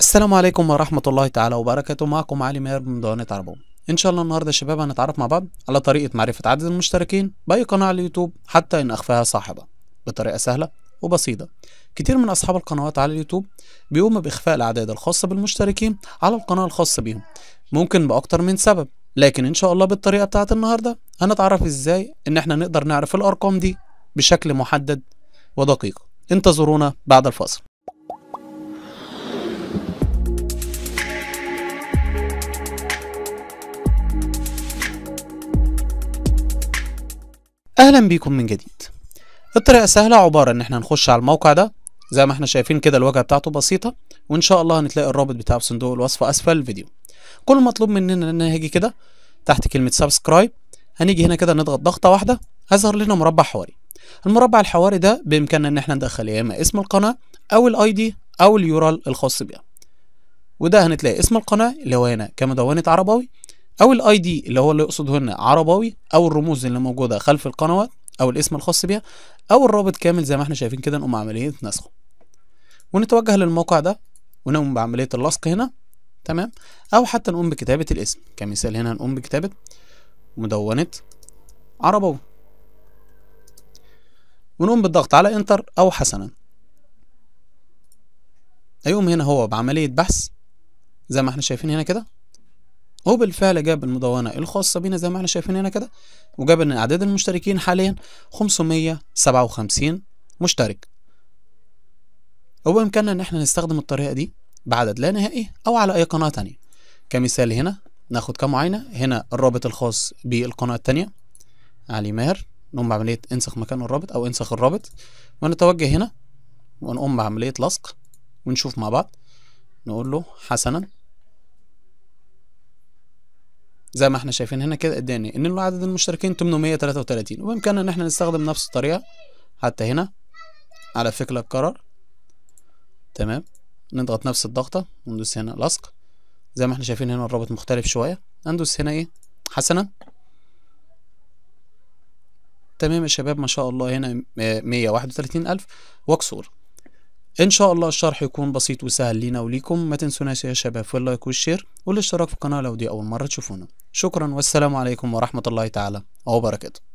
السلام عليكم ورحمة الله تعالى وبركاته معكم علي ماهر من دعانة عربون إن شاء الله النهاردة يا شباب هنتعرف مع بعض على طريقة معرفة عدد المشتركين بأي قناة على اليوتيوب حتى إن أخفاها صاحبة بطريقة سهلة وبسيطة كتير من أصحاب القنوات على اليوتيوب بيقوموا بإخفاء الأعداد الخاصة بالمشتركين على القناة الخاصة بيهم ممكن بأكتر من سبب لكن إن شاء الله بالطريقة بتاعت النهاردة هنتعرف إزاي إن إحنا نقدر نعرف الأرقام دي بشكل محدد ودقيق انتظرونا بعد الفاصل اهلا بيكم من جديد الطريقه سهله عباره ان احنا نخش على الموقع ده زي ما احنا شايفين كده الواجهه بتاعته بسيطه وان شاء الله هنتلاقي الرابط بتاعه في صندوق الوصف اسفل الفيديو كل المطلوب مننا ان هيجي كده تحت كلمه سبسكرايب هنيجي هنا كده نضغط ضغطه واحده هيظهر لنا مربع حواري المربع الحواري ده بامكاننا ان احنا ندخل يا اما اسم القناه او الاي دي او اليورال الخاص بيها وده هنتلاقي اسم القناه اللي هو هنا كمدونه عرباوي او الاي دي اللي هو اللي يقصده هنا عرباوي او الرموز اللي موجوده خلف القنوات او الاسم الخاص بيها او الرابط كامل زي ما احنا شايفين كده نقوم عمليه نسخه ونتوجه للموقع ده ونقوم بعملية اللصق هنا تمام أو حتى نقوم بكتابة الاسم كمثال هنا نقوم بكتابة مدونة عربوي ونقوم بالضغط على انتر أو حسنا هيقوم هنا هو بعملية بحث زي ما احنا شايفين هنا كده وبالفعل جاب المدونة الخاصة بينا زي ما احنا شايفين هنا كده وجاب ان اعداد المشتركين حاليا 557 مشترك هو بإمكاننا إن احنا نستخدم الطريقة دي بعدد لا نهائي أو على أي قناة تانية كمثال هنا ناخد كمعاينة هنا الرابط الخاص بالقناة التانية علي ماهر نقوم بعملية انسخ مكان الرابط أو انسخ الرابط ونتوجه هنا ونقوم بعملية لصق ونشوف مع بعض نقول له حسنا زي ما احنا شايفين هنا كده اداني ان عدد المشتركين 833 وبامكاننا ان احنا نستخدم نفس الطريقه حتى هنا على فكره القرار تمام نضغط نفس الضغطة وندوس هنا لصق زي ما احنا شايفين هنا الرابط مختلف شوية هندوس هنا ايه حسنا تمام يا شباب ما شاء الله هنا مية واحد وتلاتين ألف وكسور ان شاء الله الشرح يكون بسيط وسهل لينا وليكم ما تنسوناش يا شباب في اللايك والشير والاشتراك في القناة لو دي اول مرة تشوفونا شكرا والسلام عليكم ورحمة الله تعالى وبركاته